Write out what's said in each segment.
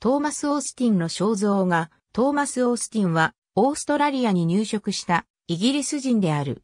トーマス・オースティンの肖像画、トーマス・オースティンは、オーストラリアに入植したイギリス人である。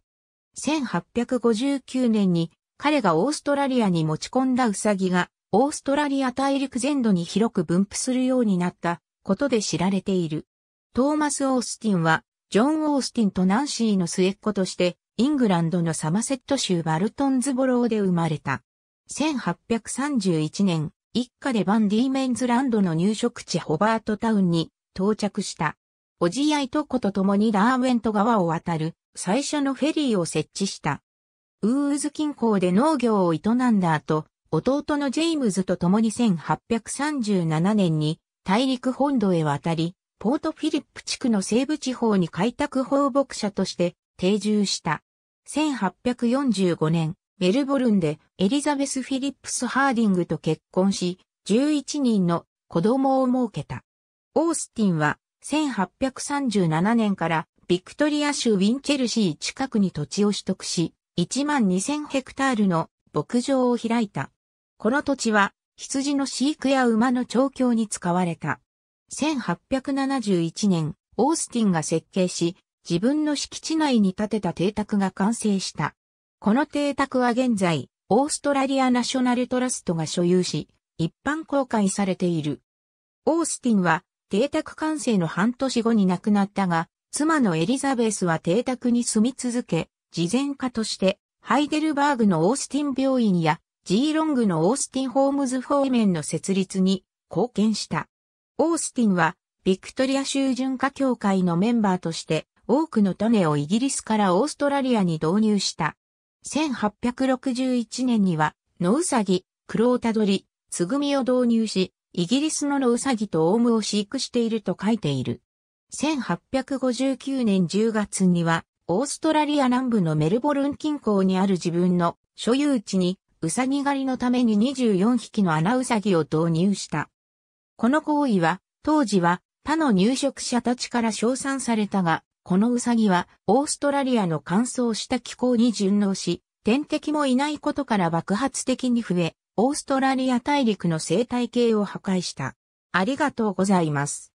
1859年に彼がオーストラリアに持ち込んだウサギがオーストラリア大陸全土に広く分布するようになったことで知られている。トーマス・オースティンはジョン・オースティンとナンシーの末っ子としてイングランドのサマセット州バルトンズボローで生まれた。1831年、一家でバンディーメンズランドの入植地ホバートタウンに到着した。おじやいとこと共にラーウェント川を渡る最初のフェリーを設置した。ウーズ近郊で農業を営んだ後、弟のジェイムズと共に1837年に大陸本土へ渡り、ポートフィリップ地区の西部地方に開拓放牧者として定住した。1845年、メルボルンでエリザベス・フィリップス・ハーディングと結婚し、11人の子供を設けた。オースティンは1837年からビクトリア州ウィンチェルシー近くに土地を取得し、1万2000ヘクタールの牧場を開いた。この土地は羊の飼育や馬の調教に使われた。1871年、オースティンが設計し、自分の敷地内に建てた邸宅が完成した。この邸宅は現在、オーストラリアナショナルトラストが所有し、一般公開されている。オースティンは、邸宅完成の半年後に亡くなったが、妻のエリザベスは邸宅に住み続け、慈善家として、ハイデルバーグのオースティン病院や、ジーロングのオースティンホームズフォーメンの設立に貢献した。オースティンは、ビクトリア州巡化協会のメンバーとして、多くの種をイギリスからオーストラリアに導入した。1861年には、野サギ、ク黒をたどり、つぐみを導入し、イギリスの野ウサギとオウムを飼育していると書いている。1859年10月には、オーストラリア南部のメルボルン近郊にある自分の所有地に、ウサギ狩りのために24匹の穴ウサギを導入した。この行為は、当時は他の入植者たちから称賛されたが、このウサギはオーストラリアの乾燥した気候に順応し、天敵もいないことから爆発的に増え、オーストラリア大陸の生態系を破壊した。ありがとうございます。